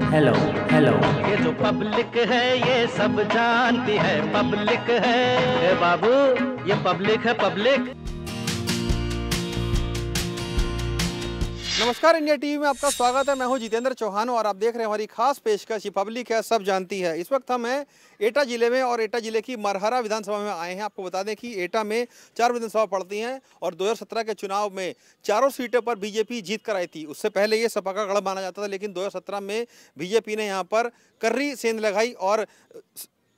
Hello hello ये जो public है ये सब जानती है पब्लिक है बाबू ये पब्लिक है पब्लिक नमस्कार इंडिया टीवी में आपका स्वागत है मैं हूं जितेंद्र चौहान और आप देख रहे हैं हमारी खास पेशकश पब्लिक है सब जानती है इस वक्त हम हैं एटा जिले में और एटा जिले की मरहरा विधानसभा में आए हैं आपको बता दें कि एटा में चार विधानसभा पड़ती हैं और 2017 के चुनाव में चारों सीटों पर बीजेपी जीत कर आई थी उससे पहले ये सपा का गढ़ माना जाता था लेकिन दो में बीजेपी ने यहाँ पर कर्री सेंध लगाई और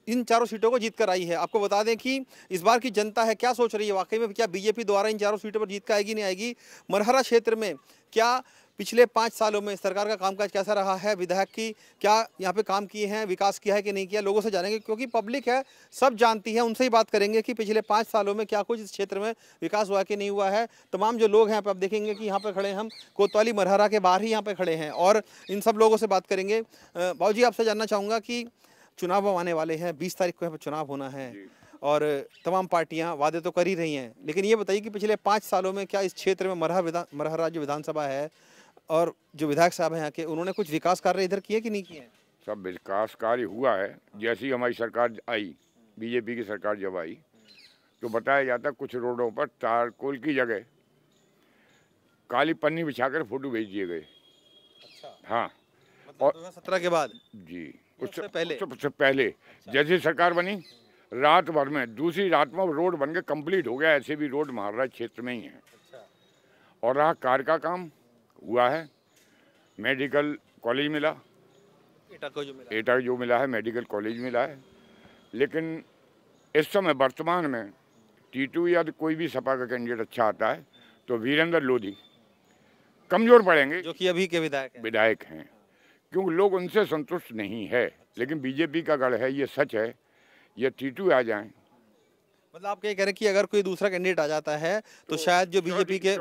इन चारों सीटों को जीत कर आई है आपको बता दें कि इस बार की जनता है क्या सोच रही है वाकई में क्या बीजेपी द्वारा इन चारों सीटों पर जीत का आएगी नहीं आएगी मरहरा क्षेत्र में क्या पिछले पाँच सालों में सरकार का कामकाज कैसा रहा है विधायक की क्या यहाँ पे काम किए हैं विकास किया है कि नहीं किया लोगों से जानेंगे क्योंकि पब्लिक है सब जानती है उनसे ही बात करेंगे कि पिछले पाँच सालों में क्या कुछ इस क्षेत्र में विकास हुआ कि नहीं हुआ है तमाम जो लोग हैं आप देखेंगे कि यहाँ पर खड़े हम कोतवाली मरहरा के बाहर ही यहाँ पर खड़े हैं और इन सब लोगों से बात करेंगे भाव जी आपसे जानना चाहूँगा कि चुनाव आने वाले हैं बीस तारीख को यहाँ पर चुनाव होना है और तमाम पार्टियां वादे तो कर ही रही हैं लेकिन ये बताइए कि पिछले पाँच सालों में क्या इस क्षेत्र में मरह विधान मरह राज्य विधानसभा है और जो विधायक साहब हैं यहाँ के उन्होंने कुछ विकास कार्य इधर किए कि नहीं किए सब विकास कार्य हुआ है जैसी हमारी सरकार आई बीजेपी की सरकार जब आई तो बताया जाता कुछ रोडों पर तारकोल की जगह काली पन्नी बिछाकर फोटो भेज दिए गए अच्छा हाँ मतलब और सत्रह के बाद जी उससे पहले उससे पहले जैसी सरकार बनी रात भर में दूसरी रात में रोड बन के कम्प्लीट हो गया ऐसे भी रोड महाराज क्षेत्र में ही है अच्छा। और रहा कार का काम हुआ है मेडिकल कॉलेज मिला एटा को जो मिला है मेडिकल कॉलेज मिला है लेकिन इस समय वर्तमान में टीटू या कोई भी सपा का कैंडिडेट अच्छा आता है तो वीरेंद्र लोधी कमजोर पड़ेंगे जो कि अभी के विधायक विधायक हैं क्योंकि लोग उनसे संतुष्ट नहीं है लेकिन बीजेपी का गढ़ है ये सच है ये टीटू आ जाए मतलब आप कह रहे हैं कि अगर कोई दूसरा कैंडिडेट आ जाता है तो, तो शायद जो बीजेपी के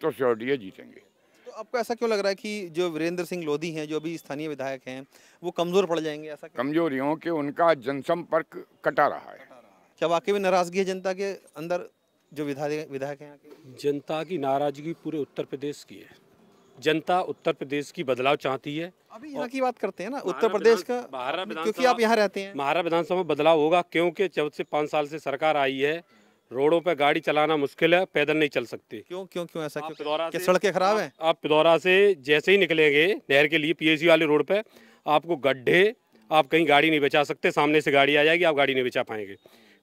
तो श्योरिटी जीतेंगे तो आपको ऐसा क्यों लग रहा है कि जो वीरेंद्र सिंह लोधी हैं जो अभी स्थानीय विधायक हैं वो कमजोर पड़ जाएंगे ऐसा कमजोरियों के उनका जनसंपर्क कटा रहा है क्या वाकई में नाराजगी है जनता के अंदर जो विधायक विधायक हैं जनता की नाराजगी पूरे उत्तर प्रदेश की है जनता उत्तर प्रदेश की बदलाव चाहती है अभी यहाँ की बात करते हैं ना उत्तर प्रदेश का महारा क्योंकि आप यहाँ रहते हैं महारा विधानसभा में बदलाव होगा क्योंकि जब से पाँच साल से सरकार आई है रोडों पर गाड़ी चलाना मुश्किल है पैदल नहीं चल सकते क्यों क्यों क्यों ऐसा क्यों पिदौरा सड़कें खराब है आप पिदौरा से जैसे ही निकलेंगे नहर के लिए पीएसी वाले रोड पर आपको गड्ढे आप कहीं गाड़ी नहीं बचा सकते सामने से गाड़ी आ जाएगी आप गाड़ी नहीं बचा पाएंगे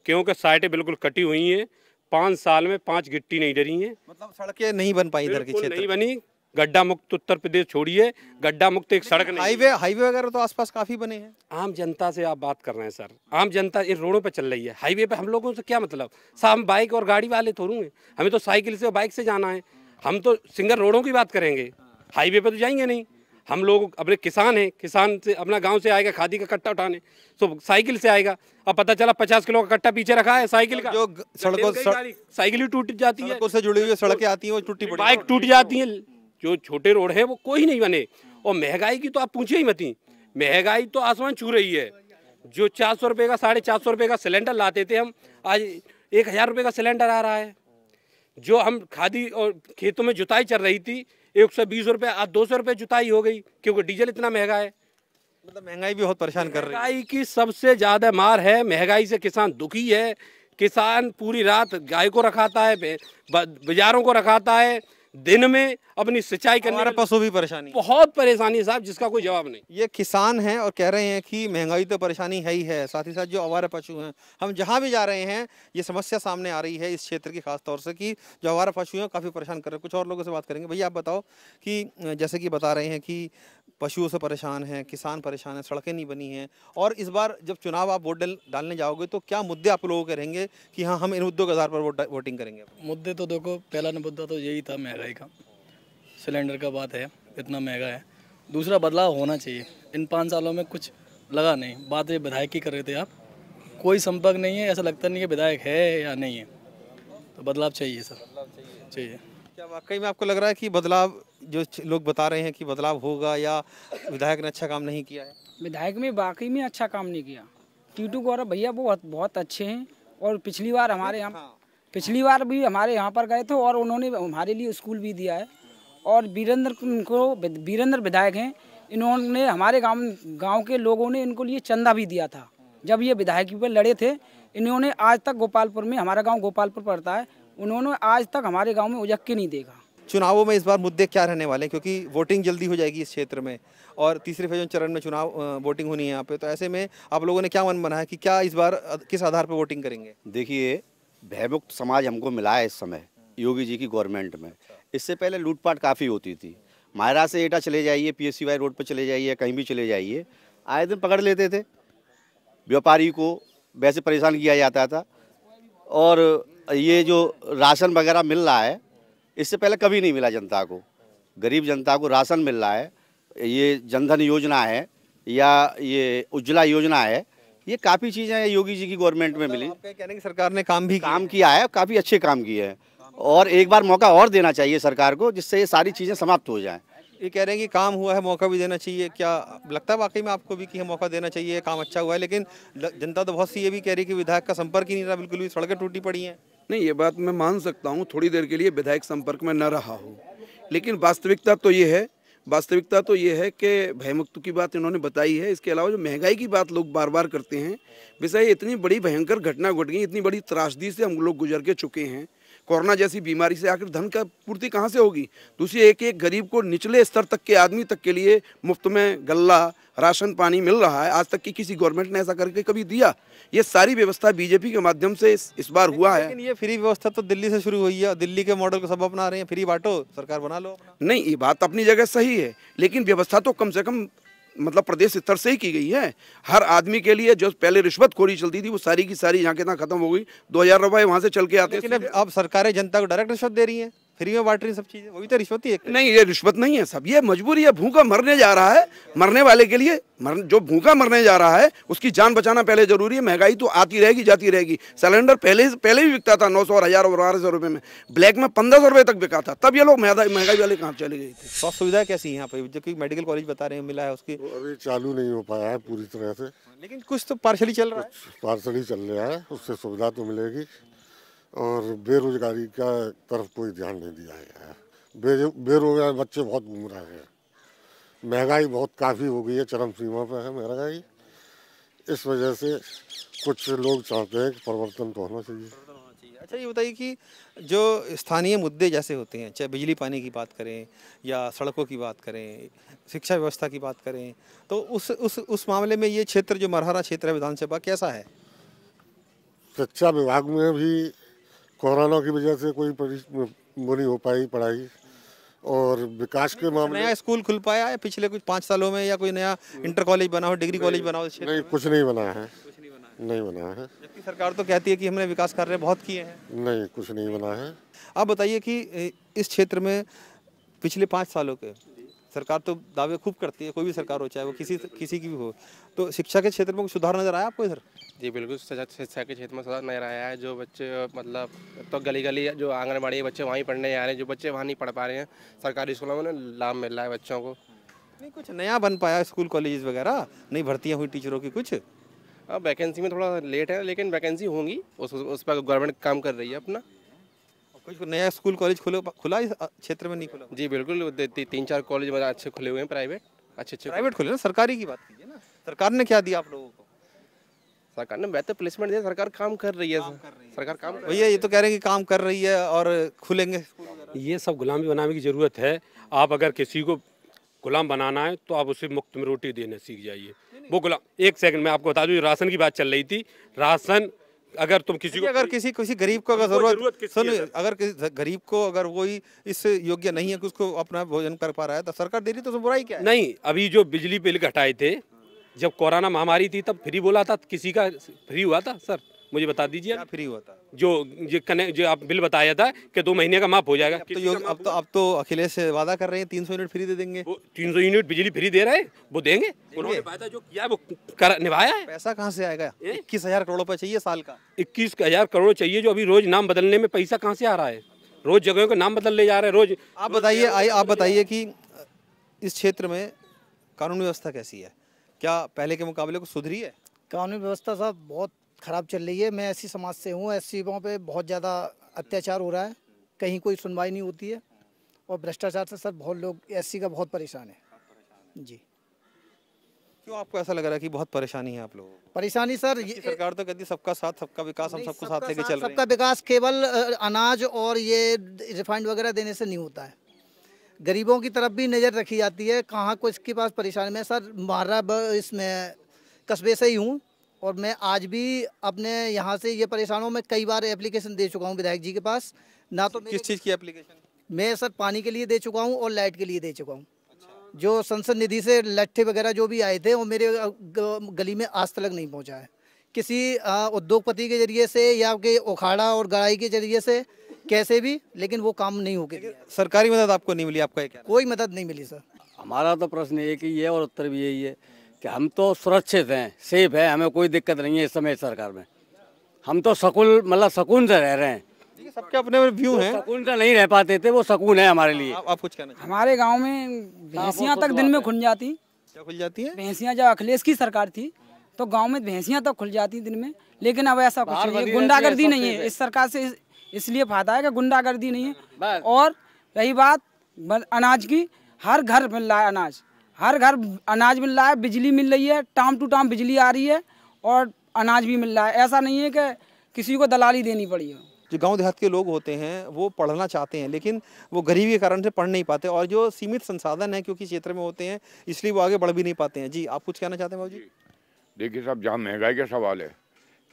क्योंकि साइटें बिल्कुल कटी हुई हैं पाँच साल में पाँच गिट्टी नहीं डरी है मतलब सड़कें नहीं बन पाई इधर की नहीं बनी गड्ढा मुक्त उत्तर प्रदेश छोड़िए गड्ढा मुक्त एक सड़क नहीं हाईवे हाईवे वगैरह तो आसपास काफ़ी बने हैं आम जनता से आप बात कर रहे हैं सर आम जनता इन रोडों पे चल रही है हाईवे पे हम लोगों से क्या मतलब साहब हम बाइक और गाड़ी वाले थोड़ू हमें तो साइकिल से और बाइक से जाना है हम तो सिंगल रोडों की बात करेंगे हाईवे पर तो जाएंगे नहीं हम लोग अपने किसान हैं किसान से अपना गांव से आएगा खादी का कट्टा उठाने सो साइकिल से आएगा अब पता चला पचास किलो का कट्टा पीछे रखा है साइकिल का जो तो सड़कों साइकिल ही टूट जाती है से जुड़ी हुई सड़कें आती हैं वो टूटी बाइक टूट जाती है जो छोटे रोड है वो कोई नहीं बने और महंगाई की तो आप पूछे ही मती महंगाई तो आसमान छू रही है जो चार सौ रुपये का साढ़े चार सौ रुपये का सिलेंडर लाते थे हम आज एक हज़ार रुपये का सिलेंडर आ रहा है जो हम खादी और खेतों में जुताई चल रही थी एक सौ बीस रुपये आज दो सौ रुपये जुताई हो गई क्योंकि डीजल इतना महंगा है मतलब महंगाई भी बहुत परेशान कर रही है महंगाई की सबसे ज़्यादा मार है महंगाई से किसान दुखी है किसान पूरी रात गाय को रखाता है बाजारों को रखाता है दिन में अपनी सिंचाई करने पशु भी परेशानी बहुत परेशानी है साहब जिसका कोई जवाब नहीं ये किसान हैं और कह रहे हैं कि महंगाई तो परेशानी है ही है साथ ही साथ जो अवार पशु हैं हम जहाँ भी जा रहे हैं ये समस्या सामने आ रही है इस क्षेत्र की खास तौर से कि जो आवारा पशु हैं काफ़ी परेशान कर रहे हैं कुछ और लोगों से बात करेंगे भैया आप बताओ कि जैसे कि बता रहे हैं कि पशुओं से परेशान हैं किसान परेशान हैं सड़कें नहीं बनी हैं और इस बार जब चुनाव आप वोट डालने जाओगे तो क्या मुद्दे आप लोगों के रहेंगे कि हाँ हम इन मुद्दों के आधार पर वोट वोटिंग करेंगे मुद्दे तो देखो पहला मुद्दा तो यही था महंगाई का सिलेंडर का बात है इतना महंगा है दूसरा बदलाव होना चाहिए इन पाँच सालों में कुछ लगा नहीं बात ये विधायक की कर रहे थे आप कोई संपर्क नहीं है ऐसा लगता नहीं कि विधायक है या नहीं है तो बदलाव चाहिए सर बदलाव चाहिए चाहिए वाकई में आपको लग रहा है कि बदलाव जो लोग बता रहे हैं कि बदलाव होगा या विधायक ने अच्छा काम नहीं किया है विधायक में वाकई में अच्छा काम नहीं किया टीटू गौरव भैया बहुत बहुत अच्छे हैं और पिछली बार हमारे यहाँ हाँ। पिछली बार भी हमारे यहाँ पर गए थे और उन्होंने हमारे लिए स्कूल भी दिया है और वीरेंद्र को वीरेंद्र विधायक हैं इन्होंने हमारे गांव गांव के लोगों ने इनको लिए चंदा भी दिया था जब ये विधायक पर लड़े थे इन्होंने आज तक गोपालपुर में हमारा गांव गोपालपुर पड़ता है उन्होंने आज तक हमारे गाँव में के नहीं देखा चुनावों में इस बार मुद्दे क्या रहने वाले हैं क्योंकि वोटिंग जल्दी हो जाएगी इस क्षेत्र में और तीसरे फेजों चरण में चुनाव वोटिंग होनी है यहाँ पे तो ऐसे में आप लोगों ने क्या मन बनाया कि क्या इस बार किस आधार पर वोटिंग करेंगे देखिए भयमुक्त समाज हमको मिला है इस समय योगी जी की गवर्नमेंट में इससे पहले लूटपाट काफ़ी होती थी मायरा से एटा चले जाइए पी रोड पर चले जाइए कहीं भी चले जाइए आए दिन पकड़ लेते थे व्यापारी को वैसे परेशान किया जाता था और ये जो राशन वगैरह मिल रहा है इससे पहले कभी नहीं मिला जनता को गरीब जनता को राशन मिल रहा है ये जनधन योजना है या ये उज्ज्वला योजना है ये काफ़ी चीज़ें योगी जी की गवर्नमेंट में मतलब मिली कहने की सरकार ने काम भी काम किया है काफ़ी अच्छे काम किए हैं और एक बार मौका और देना चाहिए सरकार को जिससे ये सारी चीज़ें समाप्त हो जाएं ये कह रहे हैं कि काम हुआ है मौका भी देना चाहिए क्या लगता है वाकई में आपको भी कि हम मौका देना चाहिए काम अच्छा हुआ है लेकिन जनता तो बहुत सी ये भी कह रही है कि विधायक का संपर्क ही नहीं रहा बिल्कुल भी सड़कें टूटी पड़ी हैं नहीं ये बात मैं मान सकता हूँ थोड़ी देर के लिए विधायक संपर्क में न रहा हूँ लेकिन वास्तविकता तो ये है वास्तविकता तो ये है कि भयमुक्त की बात इन्होंने बताई है इसके अलावा जो महंगाई की बात लोग बार बार करते हैं विषय इतनी बड़ी भयंकर घटना घट गई इतनी बड़ी त्रासदी से हम लोग गुजर के चुके हैं कोरोना जैसी बीमारी से आखिर धन का पूर्ति कहाँ से होगी दूसरी एक एक गरीब को निचले स्तर तक के आदमी तक के लिए मुफ्त में गल्ला राशन पानी मिल रहा है आज तक की किसी गवर्नमेंट ने ऐसा करके कभी दिया ये सारी व्यवस्था बीजेपी के माध्यम से इस, बार हुआ है लेकिन ये फ्री व्यवस्था तो दिल्ली से शुरू हुई है दिल्ली के मॉडल को सब अपना रहे हैं फ्री बांटो सरकार बना लो नहीं ये बात तो अपनी जगह सही है लेकिन व्यवस्था तो कम से कम मतलब प्रदेश स्तर से ही की गई है हर आदमी के लिए जो पहले रिश्वतखोरी चलती थी वो सारी की सारी यहाँ के खत्म हो गई दो हजार रुपए वहां से चल के आते हैं अब सरकारें जनता को डायरेक्ट रिश्वत दे रही है फ्री में बांट रही सब चीजें वो भी तो रिश्वत ही है नहीं ये रिश्वत नहीं है सब ये मजबूरी है भूखा मरने जा रहा है मरने वाले के लिए मर जो भूखा मरने जा रहा है उसकी जान बचाना पहले जरूरी है महंगाई तो आती रहेगी जाती रहेगी सिलेंडर पहले पहले भी बिकता था नौ सौ और हज़ार और बारह सौ रुपए में ब्लैक में पंद्रह सौ रुपए तक बिका था तब ये लोग महंगाई वाले कहाँ चले गए थे स्वास्थ्य सुविधा कैसी है यहाँ जो जबकि मेडिकल कॉलेज बता रहे हैं मिला है उसकी अभी चालू नहीं हो पाया है पूरी तरह से लेकिन कुछ तो पार्शली चल रहा है पार्शली चल रहा है उससे सुविधा तो मिलेगी और बेरोजगारी का तरफ कोई ध्यान नहीं दिया गया है बे, बेरोजगार बच्चे बहुत घूम रहे हैं महंगाई बहुत काफ़ी हो गई है चरम सीमा पर है महंगाई इस वजह से कुछ लोग चाहते हैं कि परिवर्तन तो होना चाहिए अच्छा ये बताइए कि जो स्थानीय मुद्दे जैसे होते हैं चाहे बिजली पानी की बात करें या सड़कों की बात करें शिक्षा व्यवस्था की बात करें तो उस उस उस मामले में ये क्षेत्र जो मरहरा क्षेत्र है विधानसभा कैसा है शिक्षा विभाग में भी कोरोना की वजह से कोई वो नहीं हो पाई पढ़ाई और विकास के मामले नया स्कूल खुल पाया है पिछले कुछ पाँच सालों में या कोई नया इंटर कॉलेज बना हो डिग्री कॉलेज बना हो नहीं कुछ नहीं बना है नहीं बना है जबकि सरकार तो कहती है कि हमने विकास कार्य बहुत किए हैं नहीं कुछ नहीं बना है आप बताइए कि इस क्षेत्र में पिछले पाँच सालों के सरकार तो दावे खूब करती है कोई भी सरकार हो चाहे वो किसी किसी की भी हो तो शिक्षा के क्षेत्र में सुधार नजर आया आपको इधर जी बिल्कुल शिक्षा के क्षेत्र में सुधार नजर आया है जो बच्चे मतलब तो गली गली जो आंगनबाड़ी बच्चे वहीं पढ़ने आ रहे हैं जो बच्चे वहाँ नहीं पढ़ पा रहे हैं सरकारी स्कूलों में लाभ मिल रहा है बच्चों को नहीं कुछ नया बन पाया स्कूल कॉलेज वगैरह नहीं भर्तियाँ हुई टीचरों की कुछ अब वैकेंसी में थोड़ा लेट है लेकिन वैकेंसी होंगी उस उस पर गवर्नमेंट काम कर रही है अपना कुछ नया स्कूल कॉलेज खुले खुला इस क्षेत्र में नहीं खुला जी बिल्कुल तीन चार कॉलेज बड़ा अच्छे खुले हुए हैं प्राइवेट अच्छे अच्छे प्राइवेट खुले ना सरकारी की बात कीजिए ना सरकार ने क्या दिया आप लोगों को सरकार ने बेहतर प्लेसमेंट दिया सरकार काम कर रही है सरकार काम भैया ये तो कह रहे हैं कि काम कर रही है और खुलेंगे ये सब गुलामी बनाने की ज़रूरत है आप अगर किसी को गुलाम बनाना है तो आप उसे मुफ्त में रोटी देना सीख जाइए वो गुलाम एक सेकंड मैं आपको बता दूँ राशन की बात चल रही थी राशन अगर तुम किसी को अगर किसी किसी गरीब को अगर जरूरत सुन अगर किसी गरीब को अगर कोई इस योग्य नहीं है कि उसको अपना भोजन कर पा रहा है तो सरकार दे रही तो बुराई क्या नहीं अभी जो बिजली बिल घटाए थे जब कोरोना महामारी थी तब फ्री बोला था किसी का फ्री हुआ था सर मुझे बता दीजिए फ्री होता जो ये कने जो आप बिल बताया था कि दो महीने का माफ हो जाएगा अब तो योग अब तो अब तो अखिलेश वादा कर रहे हैं तीन सौ यूनिट फ्री दे देंगे तीन सौ यूनिट बिजली फ्री दे रहे हैं वो देंगे उन्होंने वादा जो किया वो कर निभाया है पैसा कहाँ से आएगा इक्कीस हजार करोड़ रुपये चाहिए साल का इक्कीस हजार करोड़ चाहिए जो अभी रोज नाम बदलने में पैसा कहाँ से आ रहा है रोज जगहों का नाम बदल ले जा रहे हैं रोज आप बताइए आप बताइए कि इस क्षेत्र में कानून व्यवस्था कैसी है क्या पहले के मुकाबले को सुधरी है कानून व्यवस्था साहब बहुत ख़राब चल रही है मैं ऐसी समाज से हूँ ऐसी युवाओं बहुत ज़्यादा अत्याचार हो रहा है कहीं कोई सुनवाई नहीं होती है और भ्रष्टाचार से सर बहुत लोग एस का बहुत परेशान है जी क्यों आपको ऐसा लग रहा है कि बहुत परेशानी है आप लोगों परेशानी सर ये सरकार तो कहती सबका साथ सबका विकास हम सबको साथ लेके चल रहे हैं सबका विकास केवल अनाज और ये रिफाइंड वगैरह देने से नहीं होता है गरीबों की तरफ भी नज़र रखी जाती है कहाँ को इसके पास परेशानी में सर मारा इसमें कस्बे से ही हूँ और मैं आज भी अपने यहाँ से ये परेशान हूँ मैं कई बार एप्लीकेशन दे चुका हूँ विधायक जी के पास ना तो किस चीज़ की एप्लीकेशन मैं सर पानी के लिए दे चुका हूँ और लाइट के लिए दे चुका हूँ अच्छा। जो संसद निधि से लट्ठे वगैरह जो भी आए थे वो मेरे गली में आज तक नहीं पहुँचा है किसी उद्योगपति के जरिए से या के उखाड़ा और गड़ाई के जरिए से कैसे भी लेकिन वो काम नहीं हो गया सरकारी मदद आपको नहीं मिली आपका कोई मदद नहीं मिली सर हमारा तो प्रश्न एक ही है और उत्तर भी यही है कि हम तो सुरक्षित हैं सेफ है हमें कोई दिक्कत नहीं है इस समय सरकार में हम तो सकून मतलब सकून से रह रहे हैं सबके अपने व्यू हैं सकून से नहीं रह पाते थे वो सकून है हमारे लिए आप, आप कुछ कहना हमारे गांव में हाँ, भैंसियां तक दिन में खुल जाती क्या खुल जाती है भैंसियां जब अखिलेश की सरकार थी तो गांव में भैंसियाँ तक खुल जाती दिन में लेकिन अब ऐसा कुछ नहीं है गुंडागर्दी नहीं है इस सरकार से इसलिए फायदा है कि गुंडागर्दी नहीं है और रही बात अनाज की हर घर मिल रहा है अनाज हर घर अनाज मिल रहा है बिजली मिल रही है टाम टू टाम बिजली आ रही है और अनाज भी मिल रहा है ऐसा नहीं है कि किसी को दलाली देनी पड़ी हो जो गांव देहात के लोग होते हैं वो पढ़ना चाहते हैं लेकिन वो गरीबी के कारण से पढ़ नहीं पाते और जो सीमित संसाधन है क्योंकि क्षेत्र में होते हैं इसलिए वो आगे बढ़ भी नहीं पाते हैं जी आप कुछ कहना चाहते हैं भाव जी देखिए साहब जहाँ महंगाई का सवाल है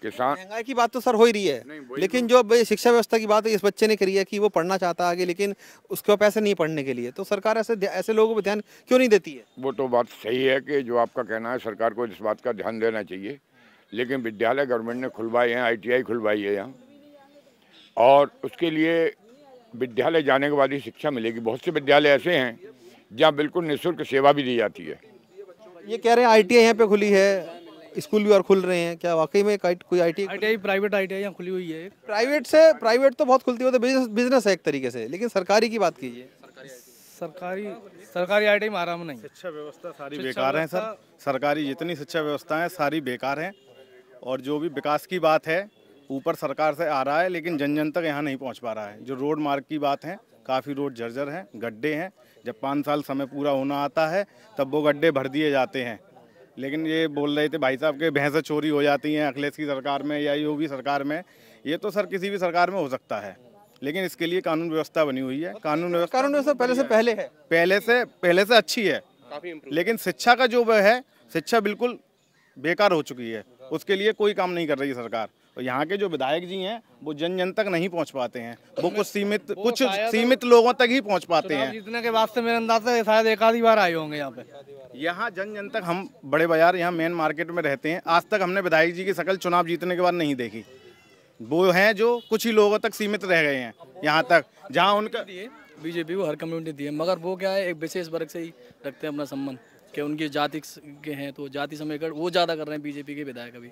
किसान महंगाई की बात तो सर हो ही रही है तो। लेकिन जो शिक्षा व्यवस्था की बात है इस बच्चे ने करी है कि वो पढ़ना चाहता है आगे लेकिन उसके पास पैसे नहीं पढ़ने के लिए तो सरकार ऐसे ऐसे लोगों पर ध्यान क्यों नहीं देती है वो तो बात सही है कि जो आपका कहना है सरकार को इस बात का ध्यान देना चाहिए लेकिन विद्यालय गवर्नमेंट ने खुलवाए हैं आई खुलवाई है यहाँ और उसके लिए विद्यालय जाने के बाद ही शिक्षा मिलेगी बहुत से विद्यालय ऐसे हैं जहाँ बिल्कुल निःशुल्क सेवा भी दी जाती है ये कह रहे हैं आई टी आई यहाँ पे खुली है स्कूल भी और खुल रहे हैं क्या वाकई में कोई I T private I T खुली हुई है प्राइवेट से प्राइवेट तो बहुत खुलती है तो बिजनेस है एक तरीके से लेकिन सरकारी की बात कीजिए सरकारी सरकारी आई टी आराम नहीं शिक्षा व्यवस्था सारी बेकार है सर सरकारी जितनी शिक्षा व्यवस्थाएं सारी बेकार है और जो भी विकास की बात है ऊपर सरकार से आ रहा है लेकिन जन जन तक यहाँ नहीं पहुँच पा रहा है जो रोड मार्ग की बात है काफ़ी रोड जर्जर हैं गड्ढे हैं जब पाँच साल समय पूरा होना आता है तब वो गड्ढे भर दिए जाते हैं लेकिन ये बोल रहे थे भाई साहब के भैंस चोरी हो जाती हैं अखिलेश की सरकार में या योगी सरकार में ये तो सर किसी भी सरकार में हो सकता है लेकिन इसके लिए कानून व्यवस्था बनी हुई है कानून व्यवस्था कानून व्यवस्था पहले से पहले है पहले से पहले से अच्छी है लेकिन शिक्षा का जो है शिक्षा बिल्कुल बेकार हो चुकी है उसके लिए कोई काम नहीं कर रही है सरकार और यहाँ के जो विधायक जी हैं वो जन जन तक नहीं पहुँच पाते हैं वो कुछ सीमित कुछ सीमित लोगों तक ही पहुँच पाते हैं जितने के वास्ते मेरे अंदाज से शायद एक आधी बार आए होंगे यहाँ पे यहाँ जन जन तक हम बड़े बाजार यहाँ मेन मार्केट में रहते हैं आज तक हमने विधायक जी की सकल चुनाव जीतने के बाद नहीं देखी वो हैं जो कुछ ही लोगों तक सीमित रह गए हैं यहाँ तक जहाँ उनका बीजेपी को हर कम्युनिटी दी है मगर वो क्या है एक विशेष वर्ग से ही रखते हैं अपना संबंध कि उनकी जाति के हैं तो जाति समीकरण वो ज़्यादा कर रहे हैं बीजेपी के विधायक अभी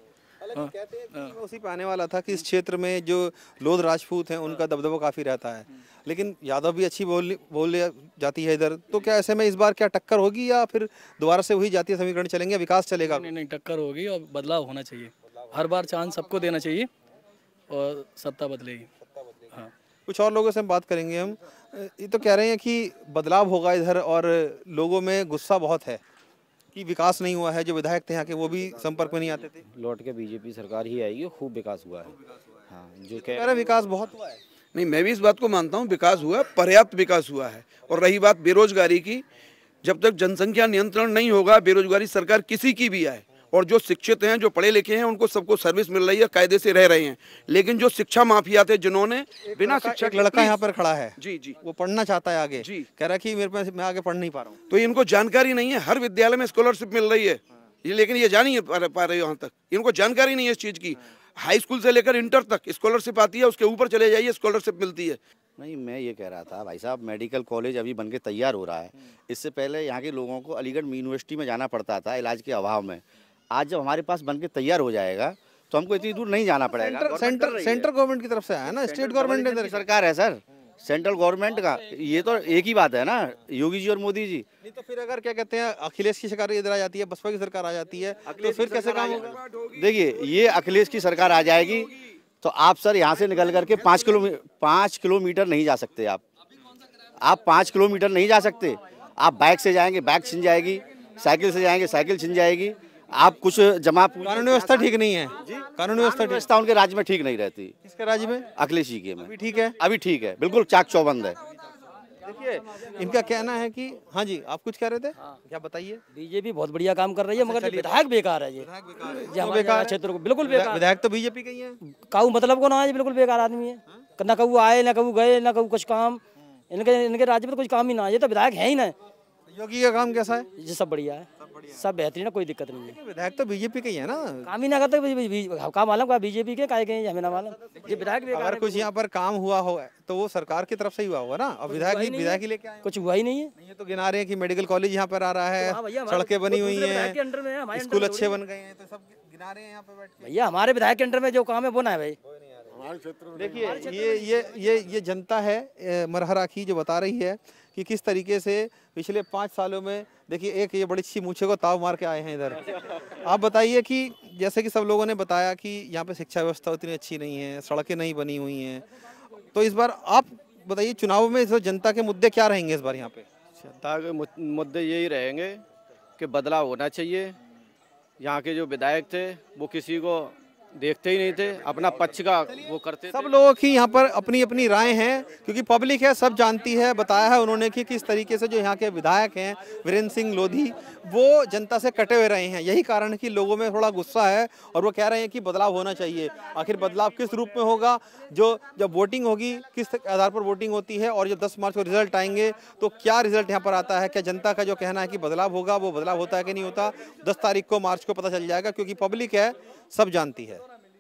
हाँ, हाँ। उसी पे आने वाला था कि इस क्षेत्र में जो लोध राजपूत हैं उनका हाँ। दबदबा काफ़ी रहता है हम्म। लेकिन यादव भी अच्छी बोल बोल जाती है इधर तो क्या ऐसे में इस बार क्या टक्कर होगी या फिर दोबारा से वही जातीय समीकरण चलेंगे विकास चलेगा नहीं नहीं टक्कर होगी और बदलाव होना चाहिए हर बार चांस सबको देना चाहिए और सत्ता बदलेगी हाँ कुछ और लोगों से हम बात करेंगे हम ये तो कह रहे हैं कि बदलाव होगा इधर और लोगों में गुस्सा बहुत है कि विकास नहीं हुआ है जो विधायक थे यहाँ के वो भी संपर्क में नहीं आते थे लौट के बीजेपी सरकार ही आएगी खूब विकास हुआ है हाँ जो कह रहे विकास बहुत हुआ है नहीं मैं भी इस बात को मानता हूँ विकास हुआ पर्याप्त विकास हुआ है और रही बात बेरोजगारी की जब तक जनसंख्या नियंत्रण नहीं होगा बेरोजगारी सरकार किसी की भी आए और जो शिक्षित हैं जो पढ़े लिखे हैं उनको सबको सर्विस मिल रही है कायदे से रह रहे हैं लेकिन जो शिक्षा माफिया थे जिन्होंने बिना शिक्षक लड़का यहाँ पर खड़ा है जी जी वो पढ़ना चाहता है आगे जी कह रहा कि मेरे पास मैं आगे पढ़ नहीं पा रहा हूँ तो इनको जानकारी नहीं है हर विद्यालय में स्कॉलरशिप मिल रही है ये लेकिन ये जान ही पा रहे यहाँ तक इनको जानकारी नहीं है इस चीज़ की हाई स्कूल से लेकर इंटर तक स्कॉलरशिप आती है उसके ऊपर चले जाइए स्कॉलरशिप मिलती है नहीं मैं ये कह रहा था भाई साहब मेडिकल कॉलेज अभी बन के तैयार हो रहा है इससे पहले यहाँ के लोगों को अलीगढ़ यूनिवर्सिटी में जाना पड़ता था इलाज के अभाव में आज जब हमारे पास बन के तैयार हो जाएगा तो हमको इतनी दूर नहीं जाना पड़ेगा सेंटर सेंटर, सेंटर गवर्नमेंट की तरफ से है ना स्टेट गवर्नमेंट की सरकार है सर सेंट्रल गवर्नमेंट का ये तो एक ही बात है ना योगी जी और मोदी जी नहीं तो फिर अगर क्या कहते हैं अखिलेश की सरकार इधर आ जाती है बसपा की सरकार आ जाती है तो फिर कैसे काम होगा देखिए ये अखिलेश की सरकार आ जाएगी तो आप सर यहाँ से निकल करके पाँच किलोमीटर पाँच किलोमीटर नहीं जा सकते आप आप पाँच किलोमीटर नहीं जा सकते आप बाइक से जाएंगे बाइक छिन जाएगी साइकिल से जाएंगे साइकिल छिन जाएगी आप कुछ जमा कानून व्यवस्था ठीक नहीं है कानून व्यवस्था व्यवस्था उनके राज्य में ठीक नहीं रहती किसके राज्य में अखिलेश जी के में ठीक है अभी ठीक है बिल्कुल चाक चौबंद है देखिए इनका कहना है कि हाँ जी आप कुछ कह रहे थे हाँ। क्या बताइए बीजेपी बहुत बढ़िया काम कर रही है अच्छा, मगर विधायक बेकार है ये विधायक बेकार क्षेत्र को बिल्कुल बेकार विधायक तो बीजेपी के ही है काऊ मतलब को ना है बिल्कुल बेकार आदमी है हाँ। ना कहू आए ना कहू गए ना कहू कुछ काम इनके इनके राज्य में तो कुछ काम ही ना ये तो विधायक है ही ना योगी का काम कैसा है जी सब बढ़िया है सब बेहतरीन है कोई दिक्कत नहीं है विधायक तो बीजेपी के ही है ना काम ही ना करते काम मालूम का बीजेपी के काय के हमें ना मालूम ये विधायक अगर कुछ यहाँ पर काम हुआ हो तो वो सरकार की तरफ से ही हुआ होगा ना और विधायक विधायक ही लेके कुछ हुआ ही नहीं है ये तो गिना रहे हैं की मेडिकल कॉलेज यहाँ पर आ रहा है तो हाँ सड़कें तो बनी हुई है स्कूल अच्छे बन गए हैं तो सब गिना रहे हैं यहाँ पे भैया हमारे विधायक के अंडर में जो काम है वो ना है भाई देखिए ये ये ये ये जनता है मरहरा की जो बता रही है कि किस तरीके से पिछले पाँच सालों में देखिए एक ये बड़ी अच्छी मूछे को ताव मार के आए हैं इधर आप बताइए कि जैसे कि सब लोगों ने बताया कि यहाँ पे शिक्षा व्यवस्था उतनी अच्छी नहीं है सड़कें नहीं बनी हुई हैं तो इस बार आप बताइए चुनाव में इस जनता के मुद्दे क्या रहेंगे इस बार यहाँ पे जनता के मुद्दे यही रहेंगे कि बदलाव होना चाहिए यहाँ के जो विधायक थे वो किसी को देखते ही नहीं थे अपना पक्ष का वो करते सब लोगों की यहाँ पर अपनी अपनी राय हैं क्योंकि पब्लिक है सब जानती है बताया है उन्होंने कि किस तरीके से जो यहाँ के विधायक हैं वीरेंद्र सिंह लोधी वो जनता से कटे हुए रहे हैं यही कारण है कि लोगों में थोड़ा गुस्सा है और वो कह रहे हैं कि बदलाव होना चाहिए आखिर बदलाव किस रूप में होगा जो जब वोटिंग होगी किस आधार पर वोटिंग होती है और जब दस मार्च को रिजल्ट आएंगे तो क्या रिजल्ट यहाँ पर आता है क्या जनता का जो कहना है कि बदलाव होगा वो बदलाव होता है कि नहीं होता दस तारीख को मार्च को पता चल जाएगा क्योंकि पब्लिक है सब जानती है